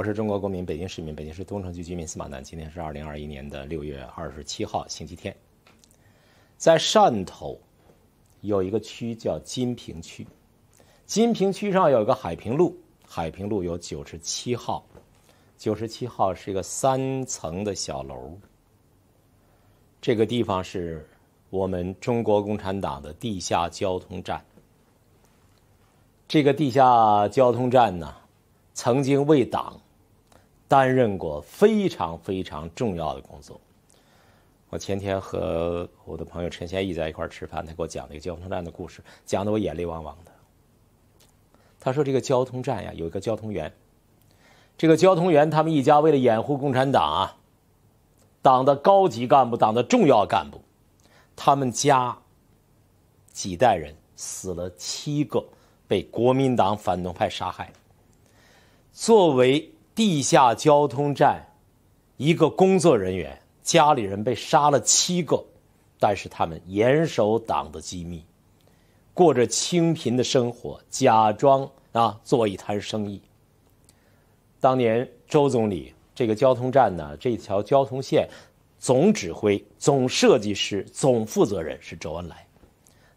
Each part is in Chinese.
我是中国公民、北京市民、北京市东城区居民司马南。今天是二零二一年的六月二十七号，星期天。在汕头有一个区叫金平区，金平区上有一个海平路，海平路有九十七号，九十七号是一个三层的小楼。这个地方是我们中国共产党的地下交通站。这个地下交通站呢，曾经为党。担任过非常非常重要的工作。我前天和我的朋友陈先义在一块吃饭，他给我讲一个交通站的故事，讲的我眼泪汪汪的。他说：“这个交通站呀，有一个交通员，这个交通员他们一家为了掩护共产党啊，党的高级干部、党的重要干部，他们家几代人死了七个，被国民党反动派杀害。”作为地下交通站，一个工作人员家里人被杀了七个，但是他们严守党的机密，过着清贫的生活，假装啊做一摊生意。当年周总理这个交通站呢，这条交通线总指挥、总设计师、总负责人是周恩来。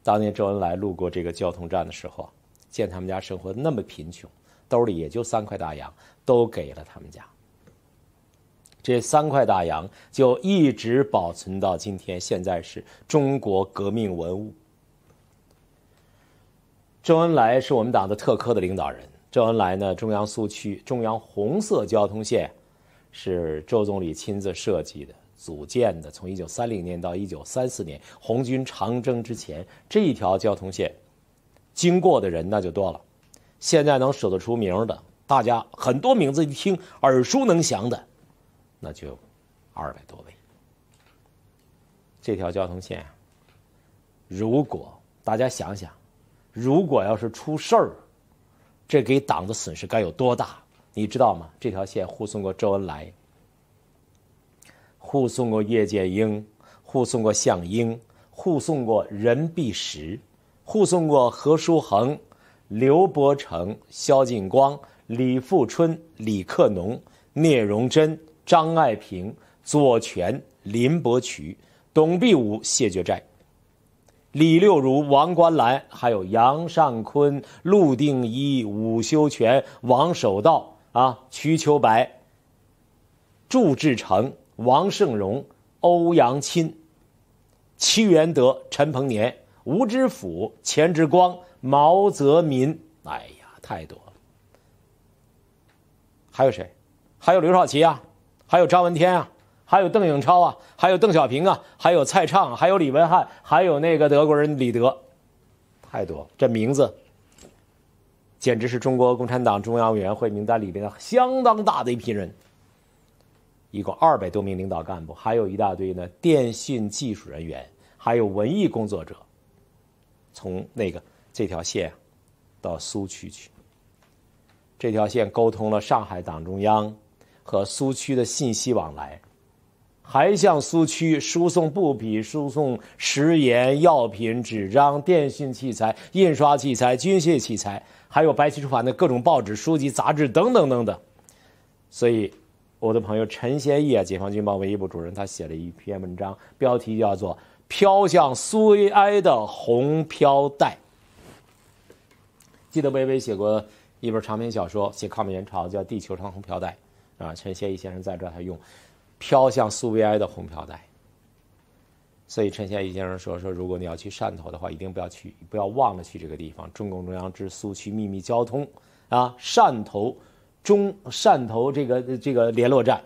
当年周恩来路过这个交通站的时候见他们家生活那么贫穷，兜里也就三块大洋。都给了他们家。这三块大洋就一直保存到今天，现在是中国革命文物。周恩来是我们党的特科的领导人。周恩来呢，中央苏区中央红色交通线，是周总理亲自设计的、组建的。从一九三零年到一九三四年，红军长征之前，这一条交通线经过的人那就多了。现在能舍得出名的。大家很多名字一听耳熟能详的，那就二百多位。这条交通线，如果大家想想，如果要是出事儿，这给党的损失该有多大？你知道吗？这条线护送过周恩来，护送过叶剑英，护送过项英，护送过任弼时，护送过何叔衡、刘伯承、萧劲光。李富春、李克农、聂荣臻、张爱萍、左权、林伯渠、董必武、谢觉哉、李六如、王观澜，还有杨尚昆、陆定一、伍修权、王守道啊，瞿秋白、祝志成、王胜荣、欧阳钦、屈元德、陈鹏年、吴知府、钱之光、毛泽民，哎呀，太多。还有谁？还有刘少奇啊，还有张闻天啊，还有邓颖超啊，还有邓小平啊，还有蔡畅，还有李文翰，还有那个德国人李德，太多，这名字简直是中国共产党中央委员会名单里边相当大的一批人，一共二百多名领导干部，还有一大堆呢，电信技术人员，还有文艺工作者，从那个这条线到苏区去。这条线沟通了上海党中央和苏区的信息往来，还向苏区输送布匹、输送食盐、药品、纸张、电讯器材、印刷器材、军械器材，还有白旗出版的各种报纸、书籍、杂志等等等等。所以，我的朋友陈先义啊，解放军报文艺部主任，他写了一篇文章，标题叫做《飘向苏维埃的红飘带》。记得微微写过。一本长篇小说写抗美援朝叫《地球上红飘带》，啊，陈先义先生在这还用“飘向苏维埃的红飘带”。所以陈先义先生说说，如果你要去汕头的话，一定不要去，不要忘了去这个地方。中共中央之苏区秘密交通啊，汕头中汕头这个这个联络站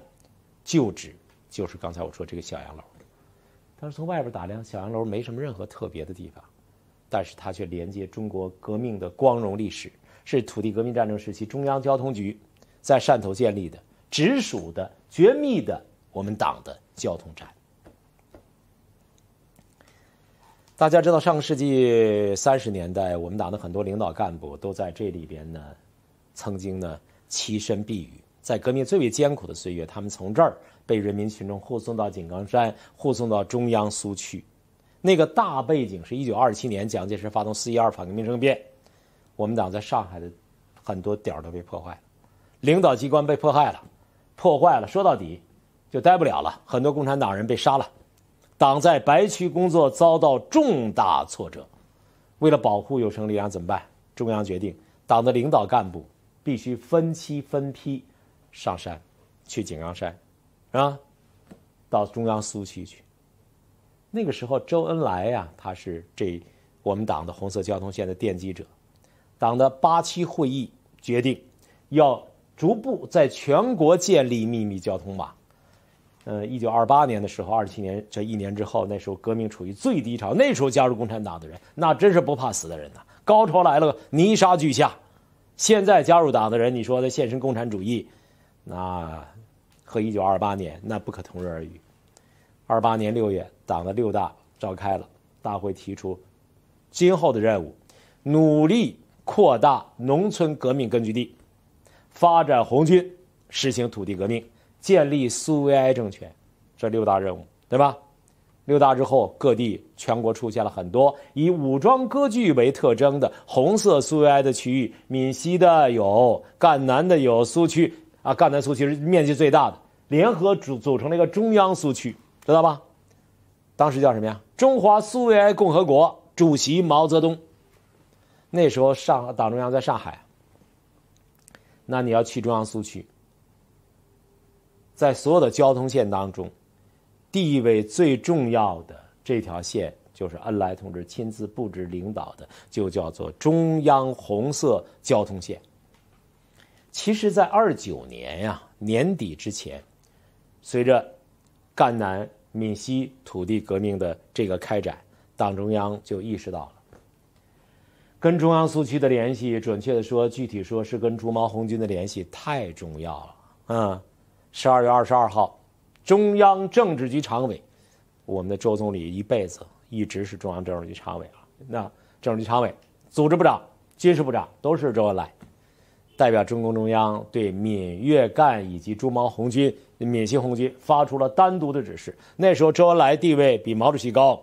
旧址就是刚才我说这个小洋楼。但是从外边打量，小洋楼没什么任何特别的地方。但是它却连接中国革命的光荣历史，是土地革命战争时期中央交通局在汕头建立的直属的绝密的我们党的交通站。大家知道，上个世纪三十年代，我们党的很多领导干部都在这里边呢，曾经呢栖身避雨。在革命最为艰苦的岁月，他们从这儿被人民群众护送到井冈山，护送到中央苏区。那个大背景是1927年蒋介石发动四一二反革命政变，我们党在上海的很多点都被破坏了，领导机关被迫害了，破坏了，说到底就待不了了，很多共产党人被杀了，党在白区工作遭到重大挫折，为了保护有生力量怎么办？中央决定党的领导干部必须分期分批上山，去井冈山，啊，到中央苏区去。那个时候，周恩来呀，他是这我们党的红色交通线的奠基者。党的八七会议决定要逐步在全国建立秘密交通网。嗯，一九二八年的时候，二七年这一年之后，那时候革命处于最低潮。那时候加入共产党的人，那真是不怕死的人呐。高潮来了，泥沙俱下。现在加入党的人，你说的献身共产主义，那和一九二八年那不可同日而语。二八年六月。党的六大召开了，大会提出今后的任务，努力扩大农村革命根据地，发展红军，实行土地革命，建立苏维埃政权，这六大任务，对吧？六大之后，各地全国出现了很多以武装割据为特征的红色苏维埃的区域，闽西的有，赣南的有苏区，啊，赣南苏区是面积最大的，联合组组成了一个中央苏区，知道吧？当时叫什么呀？中华苏维埃共和国主席毛泽东。那时候上党中央在上海，那你要去中央苏区，在所有的交通线当中，地位最重要的这条线就是恩来同志亲自布置领导的，就叫做中央红色交通线。其实，在二九年呀年底之前，随着赣南。闽西土地革命的这个开展，党中央就意识到了，跟中央苏区的联系，准确的说，具体说是跟朱毛红军的联系，太重要了嗯，十二月二十二号，中央政治局常委，我们的周总理一辈子一直是中央政治局常委啊。那政治局常委、组织部长、军事部长都是周恩来。代表中共中央对闽粤赣以及朱毛红军、闽西红军发出了单独的指示。那时候周恩来地位比毛主席高，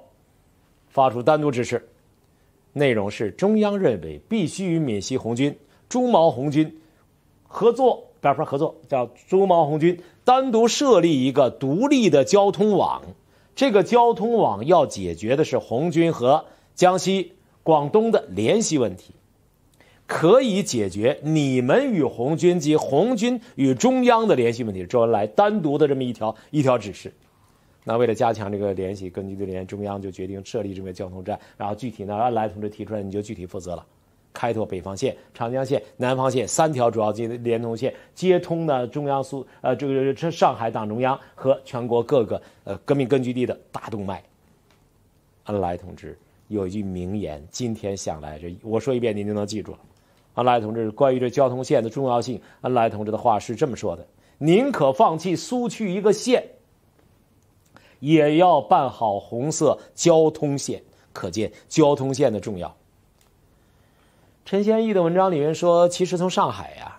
发出单独指示，内容是中央认为必须与闽西红军、朱毛红军合作，不分合作叫朱毛红军单独设立一个独立的交通网，这个交通网要解决的是红军和江西、广东的联系问题。可以解决你们与红军及红军与中央的联系问题。周恩来单独的这么一条一条指示。那为了加强这个联系，根据地联中央就决定设立这么个交通站。然后具体呢，恩来同志提出来，你就具体负责了。开拓北方线、长江线、南方线三条主要的连通线，接通呢中央苏呃这个这上海党中央和全国各个呃革命根据地的大动脉。恩来同志有一句名言，今天想来这我说一遍，您就能记住了。恩来同志关于这交通线的重要性，恩来同志的话是这么说的：“宁可放弃苏区一个县，也要办好红色交通线。”可见交通线的重要。陈先义的文章里面说：“其实从上海呀，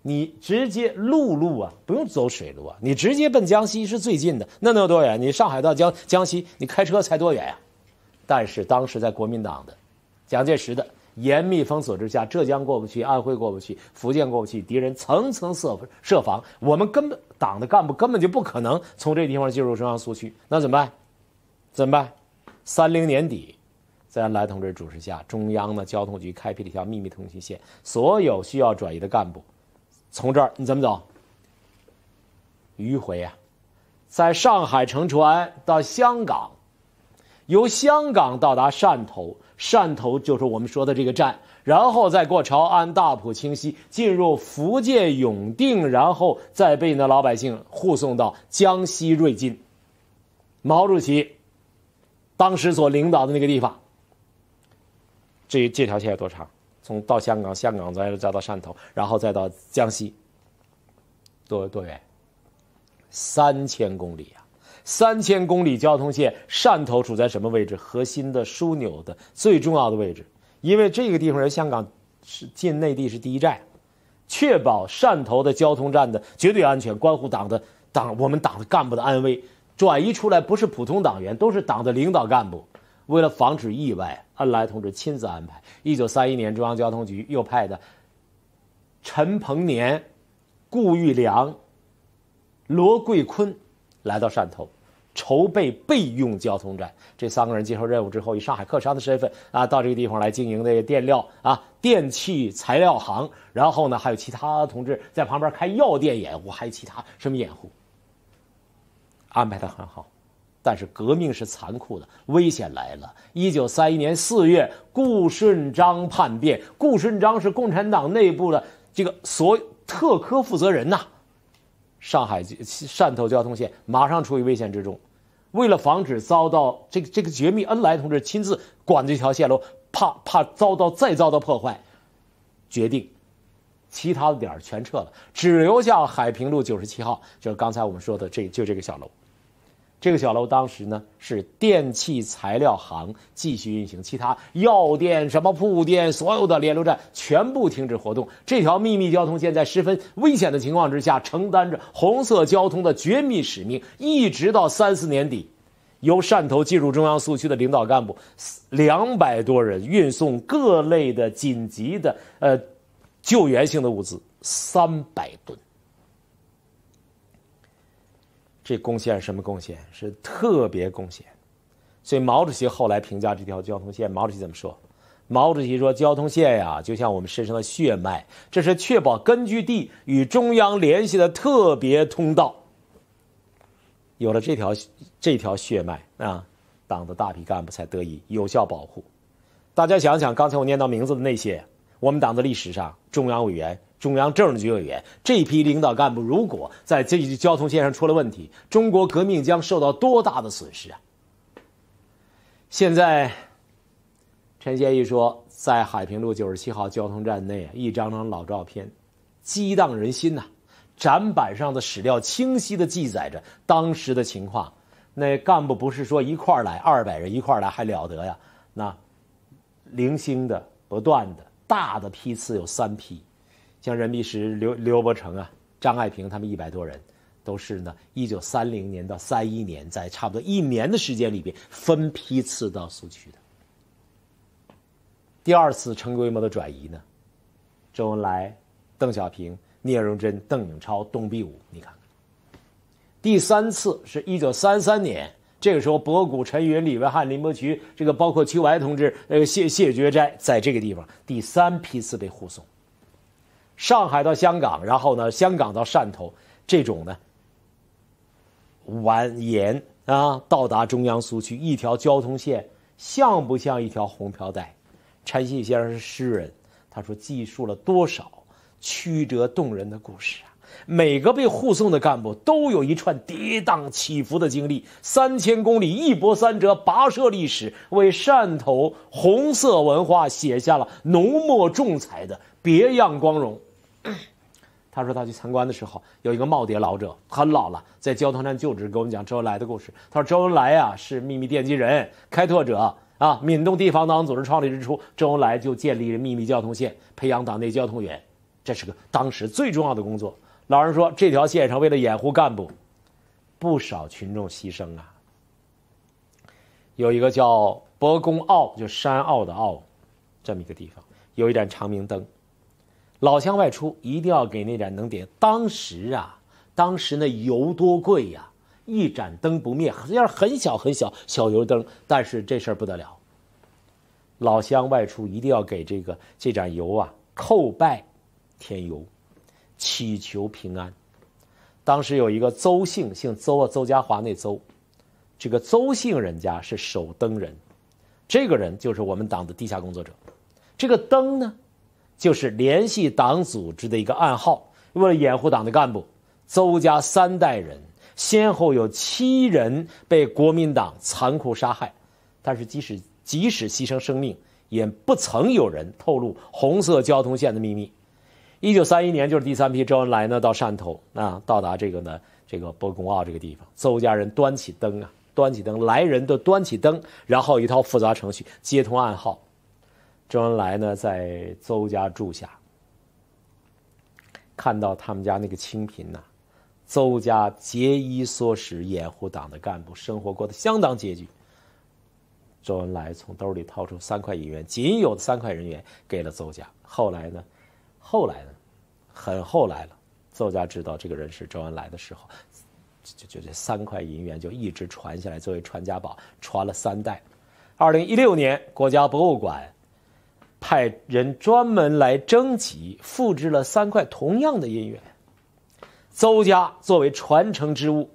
你直接陆路啊，不用走水路啊，你直接奔江西是最近的。那能有多远？你上海到江江西，你开车才多远呀？”但是当时在国民党的蒋介石的。严密封锁之下，浙江过不去，安徽过不去，福建过不去，敌人层层设设防，我们根本党的干部根本就不可能从这地方进入中央苏区，那怎么办？怎么办？三零年底，在来同志主持下，中央的交通局开辟了一条秘密通信线，所有需要转移的干部，从这儿你怎么走？迂回啊，在上海乘船到香港，由香港到达汕头。汕头就是我们说的这个站，然后再过潮安、大埔、清溪，进入福建永定，然后再被那老百姓护送到江西瑞金。毛主席当时所领导的那个地方，这这条线有多长？从到香港，香港再再到汕头，然后再到江西，多多远？三千公里呀！三千公里交通线，汕头处在什么位置？核心的枢纽的最重要的位置，因为这个地方是香港，是进内地是第一站，确保汕头的交通站的绝对安全，关乎党的党我们党的干部的安危。转移出来不是普通党员，都是党的领导干部。为了防止意外，恩来同志亲自安排。一九三一年，中央交通局又派的陈鹏年、顾玉良、罗桂坤来到汕头，筹备备用交通站。这三个人接受任务之后，以上海客商的身份啊，到这个地方来经营那个电料啊、电器材料行。然后呢，还有其他同志在旁边开药店掩护，还有其他什么掩护，安排的很好。但是革命是残酷的，危险来了。一九三一年四月，顾顺章叛变。顾顺章是共产党内部的这个所特科负责人呐。上海、汕头交通线马上处于危险之中，为了防止遭到这个这个绝密，恩来同志亲自管这条线路，怕怕遭到再遭到破坏，决定其他的点全撤了，只留下海平路九十七号，就是刚才我们说的这就这个小楼。这个小楼当时呢是电器材料行继续运行，其他药店、什么铺店、所有的联络站全部停止活动。这条秘密交通线在十分危险的情况之下，承担着红色交通的绝密使命，一直到三四年底，由汕头进入中央苏区的领导干部两百多人，运送各类的紧急的呃救援性的物资三百吨。这贡献什么贡献？是特别贡献，所以毛主席后来评价这条交通线，毛主席怎么说？毛主席说：“交通线呀，就像我们身上的血脉，这是确保根据地与中央联系的特别通道。有了这条这条血脉啊，党的大批干部才得以有效保护。大家想想，刚才我念到名字的那些。”我们党的历史上，中央委员、中央政治局委员这批领导干部，如果在这一交通线上出了问题，中国革命将受到多大的损失啊！现在，陈贤义说，在海平路九十七号交通站内，一张张老照片，激荡人心呐。展板上的史料清晰地记载着当时的情况。那干部不是说一块儿来，二百人一块儿来还了得呀？那零星的、不断的。大的批次有三批，像任弼时、刘刘伯承啊、张爱萍，他们一百多人，都是呢，一九三零年到三一年，在差不多一年的时间里边分批次到苏区的。第二次成规模的转移呢，周恩来、邓小平、聂荣臻、邓颖超、董必武，你看。第三次是一九三三年。这个时候，博古、陈云、李维汉、林伯渠，这个包括邱白同志，呃，谢谢觉斋，在这个地方第三批次被护送，上海到香港，然后呢，香港到汕头，这种呢，蜿蜒啊，到达中央苏区，一条交通线像不像一条红飘带？陈信先生是诗人，他说记述了多少曲折动人的故事啊！每个被护送的干部都有一串跌宕起伏的经历，三千公里一波三折，跋涉历史，为汕头红色文化写下了浓墨重彩的别样光荣。他说，他去参观的时候，有一个耄耋老者，很老了，在交通站就职，给我们讲周恩来的故事。他说，周恩来呀，是秘密奠基人、开拓者啊。闽东地方党组织创立之初，周恩来就建立了秘密交通线，培养党内交通员，这是个当时最重要的工作。老人说：“这条线上为了掩护干部，不少群众牺牲啊。有一个叫博公坳，就山坳的坳，这么一个地方，有一盏长明灯。老乡外出一定要给那盏灯点。当时啊，当时那油多贵呀，一盏灯不灭，要是很小很小小油灯，但是这事儿不得了。老乡外出一定要给这个这盏油啊叩拜，添油。”祈求平安。当时有一个邹姓，姓邹啊，邹家华那邹，这个邹姓人家是守灯人，这个人就是我们党的地下工作者。这个灯呢，就是联系党组织的一个暗号。为了掩护党的干部，邹家三代人先后有七人被国民党残酷杀害，但是即使即使牺牲生命，也不曾有人透露红色交通线的秘密。一九三一年，就是第三批周恩来呢，到汕头啊，到达这个呢，这个博公澳这个地方。邹家人端起灯啊，端起灯来，人都端起灯，然后一套复杂程序接通暗号。周恩来呢，在邹家住下，看到他们家那个清贫呐，邹家节衣缩食掩护党的干部，生活过得相当拮据。周恩来从兜里掏出三块银元，仅有的三块银元给了邹家。后来呢，后来呢？很后来了，邹家知道这个人是周恩来的时候，就就这三块银元就一直传下来作为传家宝，传了三代。二零一六年，国家博物馆派人专门来征集，复制了三块同样的银元。邹家作为传承之物。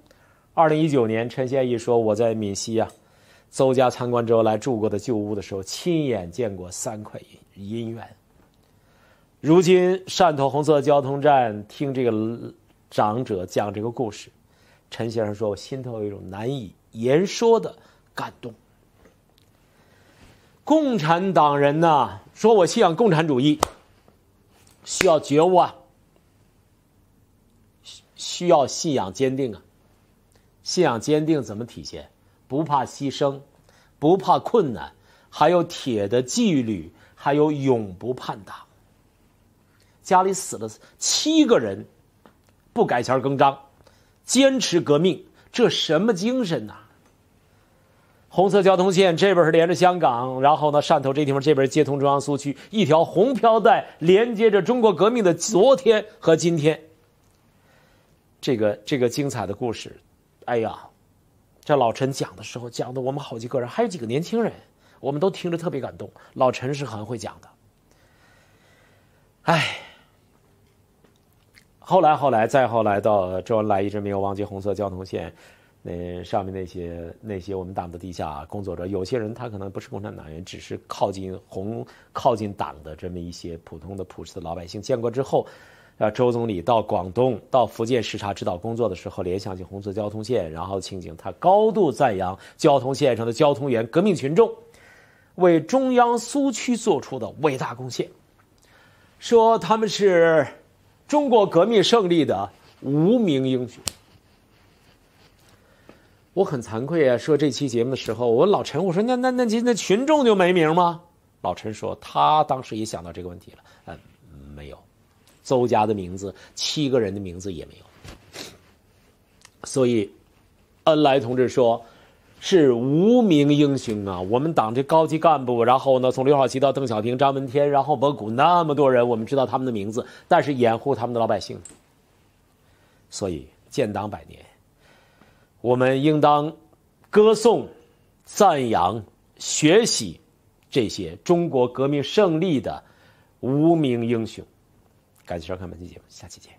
二零一九年，陈先义说：“我在闽西啊，邹家参观之后来住过的旧屋的时候，亲眼见过三块银银元。”如今汕头红色交通站，听这个长者讲这个故事，陈先生说：“我心头有一种难以言说的感动。共产党人呐，说我信仰共产主义，需要觉悟啊，需需要信仰坚定啊，信仰坚定怎么体现？不怕牺牲，不怕困难，还有铁的纪律，还有永不叛党。”家里死了七个人，不改弦更张，坚持革命，这什么精神呐？红色交通线这边是连着香港，然后呢，汕头这地方这边接通中央苏区，一条红飘带连接着中国革命的昨天和今天。这个这个精彩的故事，哎呀，这老陈讲的时候讲的，我们好几个人，还有几个年轻人，我们都听着特别感动。老陈是很会讲的，哎。后来，后来，再后来，到周恩来一直没有忘记红色交通线，那上面那些那些我们党的地下工作者，有些人他可能不是共产党员，只是靠近红靠近党的这么一些普通的朴实的老百姓。建国之后，啊，周总理到广东、到福建视察指导工作的时候，联想起红色交通线，然后情景，他高度赞扬交通线上的交通员革命群众，为中央苏区做出的伟大贡献，说他们是。中国革命胜利的无名英雄，我很惭愧啊！说这期节目的时候，我问老陈，我说：“那那那群那群众就没名吗？”老陈说：“他当时也想到这个问题了，嗯，没有，邹家的名字，七个人的名字也没有。”所以，恩来同志说。是无名英雄啊！我们党这高级干部，然后呢，从刘少奇到邓小平、张闻天，然后博古那么多人，我们知道他们的名字，但是掩护他们的老百姓。所以，建党百年，我们应当歌颂、赞扬、学习这些中国革命胜利的无名英雄。感谢收看本期节目，下期见。